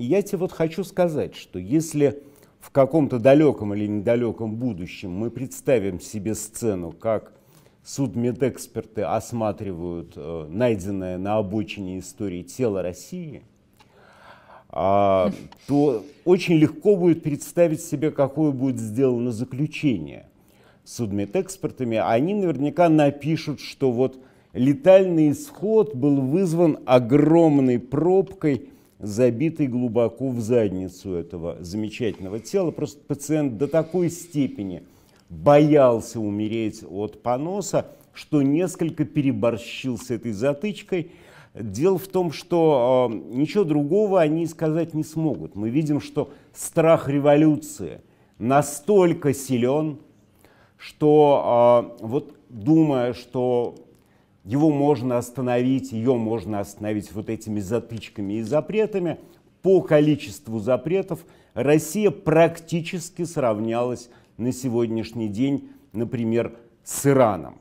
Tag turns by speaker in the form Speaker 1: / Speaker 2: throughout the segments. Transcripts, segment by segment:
Speaker 1: я тебе вот хочу сказать, что если в каком-то далеком или недалеком будущем мы представим себе сцену, как судмедэксперты осматривают э, найденное на обочине истории тело России, а, то очень легко будет представить себе, какое будет сделано заключение судмедэкспертами. Они наверняка напишут, что вот летальный исход был вызван огромной пробкой – забитый глубоко в задницу этого замечательного тела. Просто пациент до такой степени боялся умереть от поноса, что несколько переборщил с этой затычкой. Дело в том, что э, ничего другого они сказать не смогут. Мы видим, что страх революции настолько силен, что э, вот думая, что его можно остановить, ее можно остановить вот этими затычками и запретами. По количеству запретов Россия практически сравнялась на сегодняшний день, например, с Ираном.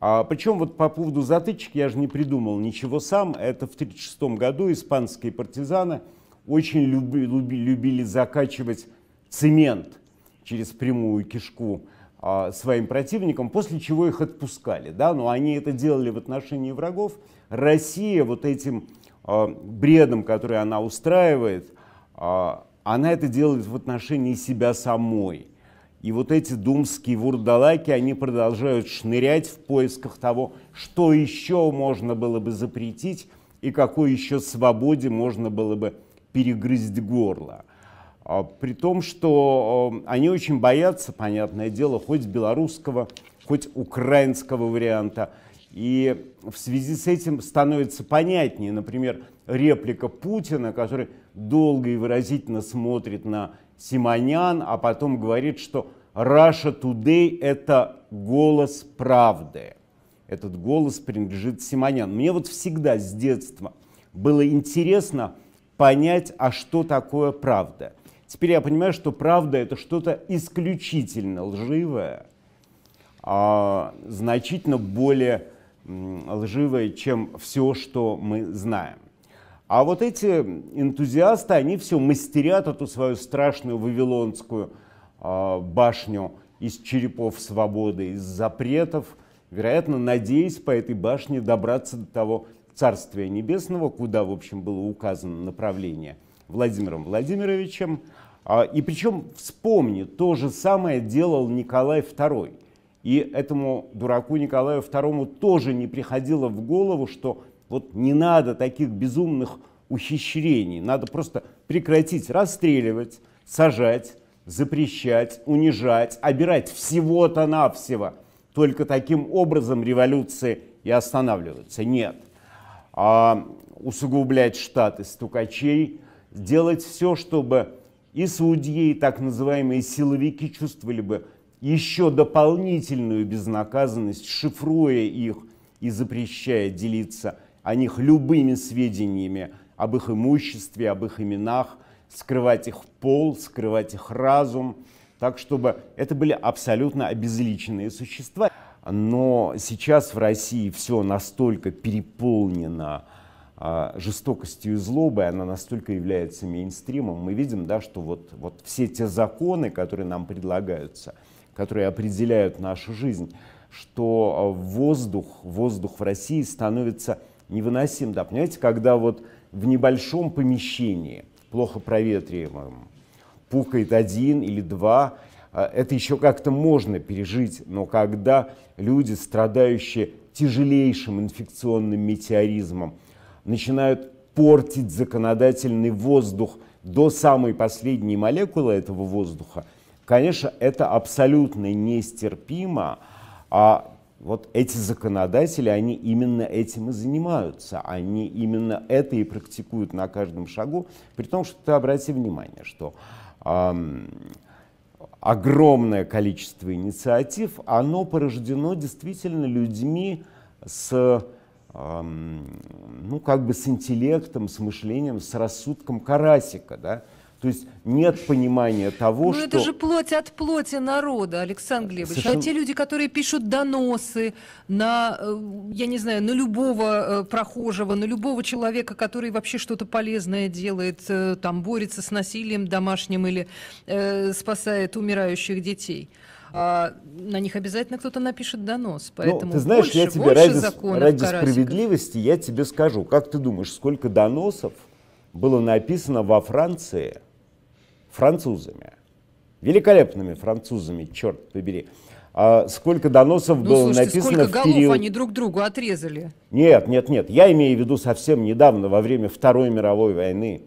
Speaker 1: А, причем вот по поводу затычек я же не придумал ничего сам. Это в 1936 году испанские партизаны очень люби, люби, любили закачивать цемент через прямую кишку а, своим противникам, после чего их отпускали. Да? Но они это делали в отношении врагов. Россия вот этим а, бредом, который она устраивает, а, она это делает в отношении себя самой. И вот эти думские вурдалаки, они продолжают шнырять в поисках того, что еще можно было бы запретить и какой еще свободе можно было бы перегрызть горло. А при том, что э, они очень боятся, понятное дело, хоть белорусского, хоть украинского варианта. И в связи с этим становится понятнее, например, реплика Путина, который долго и выразительно смотрит на Симонян, а потом говорит, что Russia Today – это голос правды. Этот голос принадлежит Симонян. Мне вот всегда с детства было интересно понять, а что такое правда. Теперь я понимаю, что правда это что-то исключительно лживое, а значительно более лживое, чем все, что мы знаем. А вот эти энтузиасты, они все мастерят эту свою страшную вавилонскую э, башню из черепов свободы, из запретов, вероятно, надеясь по этой башне добраться до того Царствия Небесного, куда, в общем, было указано направление – Владимиром Владимировичем. А, и причем, вспомни, то же самое делал Николай II. И этому дураку Николаю II тоже не приходило в голову, что вот не надо таких безумных ухищрений, надо просто прекратить расстреливать, сажать, запрещать, унижать, обирать всего-то навсего. Только таким образом революции и останавливаются. Нет. А усугублять штаты стукачей – сделать все, чтобы и судьи, и так называемые силовики чувствовали бы еще дополнительную безнаказанность, шифруя их и запрещая делиться о них любыми сведениями об их имуществе, об их именах, скрывать их пол, скрывать их разум, так чтобы это были абсолютно обезличенные существа. Но сейчас в России все настолько переполнено а, жестокостью и злобой, она настолько является мейнстримом. Мы видим, да, что вот, вот все те законы, которые нам предлагаются, которые определяют нашу жизнь, что а, воздух, воздух в России становится невыносим. Да, понимаете, когда вот в небольшом помещении, плохо проветриваемом, пукает один или два, а, это еще как-то можно пережить, но когда люди, страдающие тяжелейшим инфекционным метеоризмом, начинают портить законодательный воздух до самой последней молекулы этого воздуха, конечно, это абсолютно нестерпимо. А вот эти законодатели, они именно этим и занимаются, они именно это и практикуют на каждом шагу, при том, что ты обрати внимание, что эм, огромное количество инициатив, оно порождено действительно людьми с ну, как бы с интеллектом, с мышлением, с рассудком карасика, да, то есть нет понимания того, Но что... Ну это же плоть от плоти народа, Александр Глебович. А Совершенно... А те люди, которые пишут доносы на, э, я не знаю, на любого э, прохожего, на любого человека, который вообще что-то полезное делает, э, там борется с насилием домашним или э, спасает умирающих детей – а, на них обязательно кто-то напишет донос. Ну, поэтому ну, ты знаешь, больше, я тебе ради, ради справедливости я тебе скажу, как ты думаешь, сколько доносов было написано во Франции французами, великолепными французами, черт побери. А сколько доносов ну, было слушайте, написано сколько в голов они друг другу отрезали? Нет, нет, нет. Я имею в виду совсем недавно, во время Второй мировой войны.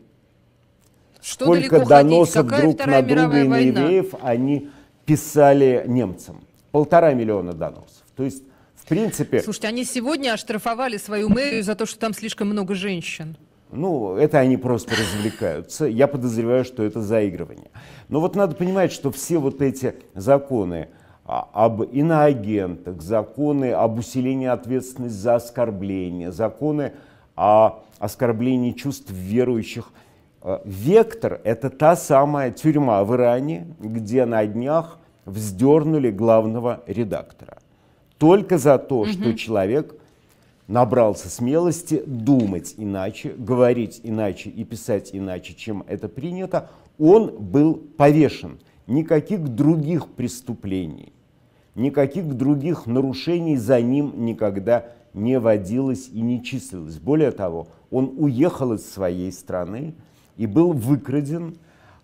Speaker 1: Что сколько доносов друг на друга и на евреев они писали немцам. Полтора миллиона доносов. То есть, в принципе... Слушайте, они сегодня оштрафовали свою мэрию за то, что там слишком много женщин. Ну, это они просто развлекаются. Я подозреваю, что это заигрывание. Но вот надо понимать, что все вот эти законы а, об иноагентах, законы об усилении ответственности за оскорбление, законы о оскорблении чувств верующих. Э, вектор – это та самая тюрьма в Иране, где на днях вздернули главного редактора. Только за то, угу. что человек набрался смелости думать иначе, говорить иначе и писать иначе, чем это принято, он был повешен. Никаких других преступлений, никаких других нарушений за ним никогда не водилось и не числилось. Более того, он уехал из своей страны и был выкраден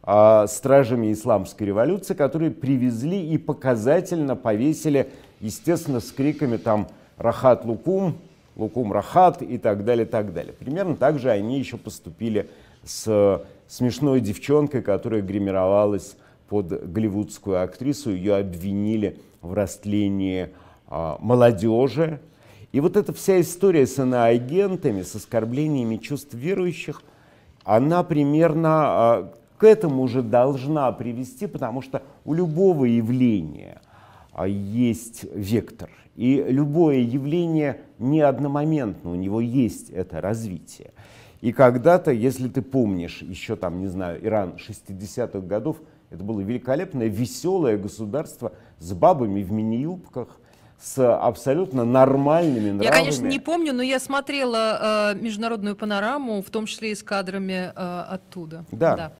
Speaker 1: а, стражами исламской революции, которые привезли и показательно повесили, естественно, с криками там «Рахат Лукум», «Лукум Рахат» и так далее, так далее. Примерно так же они еще поступили с э, смешной девчонкой, которая гримировалась под голливудскую актрису, ее обвинили в растлении а, молодежи. И вот эта вся история с иноагентами, с оскорблениями чувств верующих, она примерно а, к этому уже должна привести, потому что у любого явления а, есть вектор. И любое явление не одномоментно, у него есть это развитие. И когда-то, если ты помнишь, еще там, не знаю, Иран 60-х годов, это было великолепное, веселое государство с бабами в мини-юбках, с абсолютно нормальными нравами. Я, конечно, не помню, но я смотрела э, международную панораму, в том числе и с кадрами э, оттуда. Да. да.